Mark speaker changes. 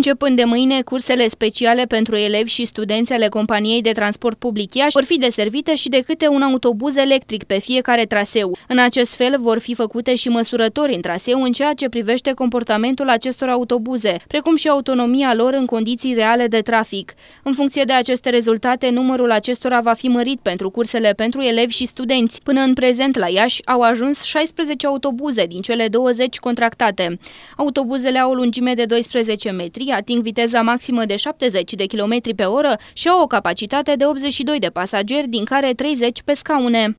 Speaker 1: Începând de mâine, cursele speciale pentru elevi și studenți ale companiei de transport public Iași vor fi deservite și de câte un autobuz electric pe fiecare traseu. În acest fel vor fi făcute și măsurători în traseu în ceea ce privește comportamentul acestor autobuze, precum și autonomia lor în condiții reale de trafic. În funcție de aceste rezultate, numărul acestora va fi mărit pentru cursele pentru elevi și studenți. Până în prezent la Iași au ajuns 16 autobuze din cele 20 contractate. Autobuzele au o lungime de 12 metri, Mari ating viteza maximă de 70 de km pe oră și au o capacitate de 82 de pasageri, din care 30 pe scaune.